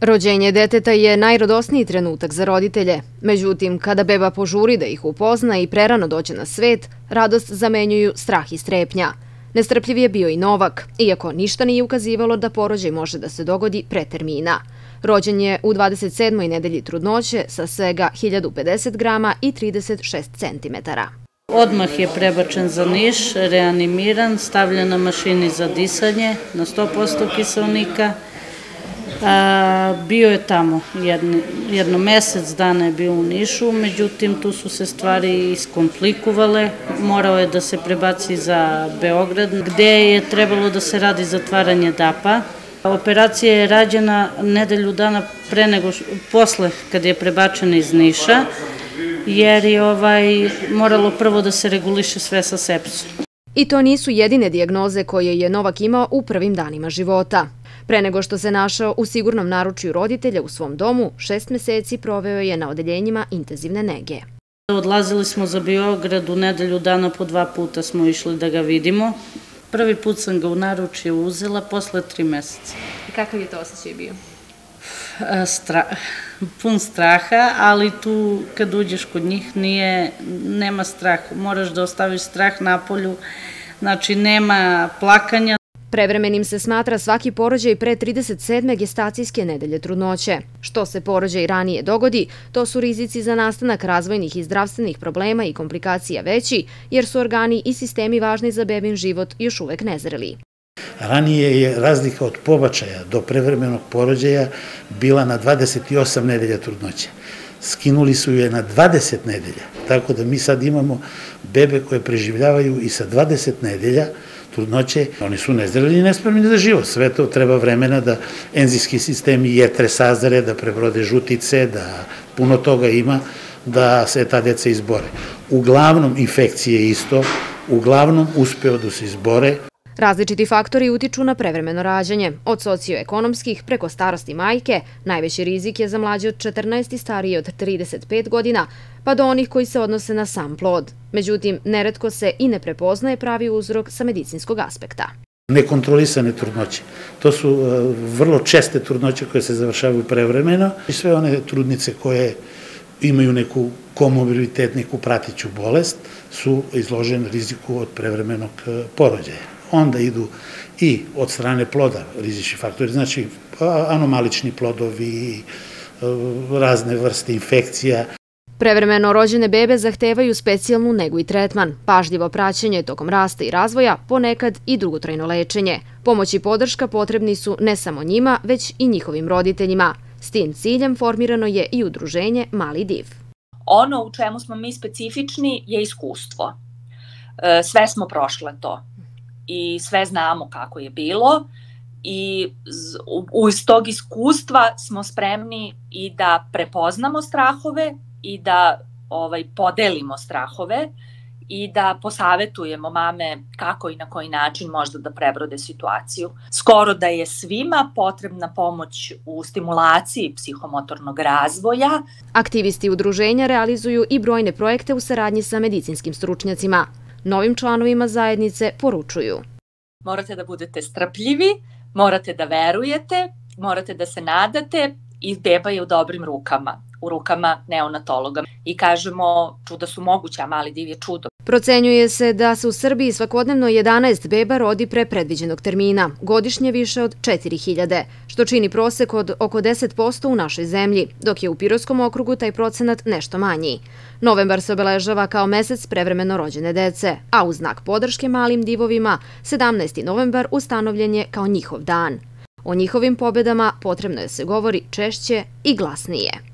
Rođenje deteta je najrodosniji trenutak za roditelje. Međutim, kada beba požuri da ih upozna i prerano dođe na svet, radost zamenjuju strah i strepnja. Nestrpljiv je bio i Novak, iako ništa nije ukazivalo da porođaj može da se dogodi pre termina. Rođen je u 27. nedelji trudnoće sa svega 1050 grama i 36 centimetara. Odmah je prebačen za niš, reanimiran, stavljen na mašini za disanje na 100% kiselnika, A, bio je tamo jedni, jedno mesec dana je bio u Nišu, međutim tu su se stvari iskomplikovale. Morao je da se prebaci za Beograd, gde je trebalo da se radi zatvaranje DAPA. Operacija je rađena nedelju dana pre nego, posle kad je prebačena iz Niša, jer je ovaj, moralo prvo da se reguliše sve sa sepsom. I to nisu jedine diagnoze koje je Novak imao u prvim danima života. Pre nego što se našao u sigurnom naručju roditelja u svom domu, šest meseci proveo je na odeljenjima intenzivne nege. Odlazili smo za Biograd, u nedelju dana po dva puta smo išli da ga vidimo. Prvi put sam ga u naručje uzela, posle tri meseca. I kakav je to osjećaj bio? Stra, pun straha, ali tu kad uđeš kod njih nije, nema strah. Moraš da ostaviš strah na polju, znači nema plakanja, Prevremenim se smatra svaki porođaj pre 37. gestacijske nedelje trudnoće. Što se porođaj ranije dogodi, to su rizici za nastanak razvojnih i zdravstvenih problema i komplikacija veći, jer su organi i sistemi važni za bebin život još uvek nezreli. Ranije je razlika od pobačaja do prevremenog porođaja bila na 28 nedelja trudnoće. Skinuli su je na 20 nedelja, tako da mi sad imamo bebe koje preživljavaju i sa 20 nedelja, trudnoće, oni su nezdravi i nespremni za život. Sve to treba vremena da enzijski sistemi jetre sazre, da prebrode žutice, da puno toga ima, da se ta deca izbore. Uglavnom, infekcije isto, uglavnom uspeo da se izbore, Različiti faktori utiču na prevremeno rađanje, od socioekonomskih preko starosti majke, najveći rizik je za mlađe od 14 i starije od 35 godina, pa do onih koji se odnose na sam plod. Međutim, neretko se i ne prepoznaje pravi uzrok sa medicinskog aspekta nekontrolisane trudnoće. To su e, vrlo česte trudnoće koje se završavaju prevremeno i sve one trudnice koje imaju neku komobilitet, neku pratiću bolest, su izložene riziku od prevremenog e, porođaja. Onda idu i od strane ploda rizični faktori, znači anomalični plodovi, e, razne vrste infekcija. Prevremeno rođene bebe zahtevaju specijalnu negu i tretman, pažljivo praćenje tokom rasta i razvoja, ponekad i dugotrajno lečenje. Pomoć i podrška potrebni su ne samo njima, već i njihovim roditeljima. S tim ciljem formirano je i udruženje Mali div. Ono u čemu smo mi specifični je iskustvo. E, sve smo prošle to i sve znamo kako je bilo i iz tog iskustva smo spremni i da prepoznamo strahove i da ovaj podelimo strahove i da posavetujemo mame kako i na koji način možda da prebrode situaciju. Skoro da je svima potrebna pomoć u stimulaciji psihomotornog razvoja. Aktivisti udruženja realizuju i brojne projekte u saradnji sa medicinskim stručnjacima novim članovima zajednice poručuju. Morate da budete strpljivi, morate da verujete, morate da se nadate i beba je u dobrim rukama, u rukama neonatologa. I kažemo, čuda su moguća, mali div je čudo. Procenjuje se da se u Srbiji svakodnevno 11 beba rodi pre predviđenog termina, godišnje više od 4000, što čini prosek od oko 10% u našoj zemlji, dok je u Pirovskom okrugu taj procenat nešto manji. Novembar se obeležava kao mesec prevremeno rođene dece, a u znak podrške malim divovima 17. novembar ustanovljen je kao njihov dan. O njihovim pobedama potrebno je da se govori češće i glasnije.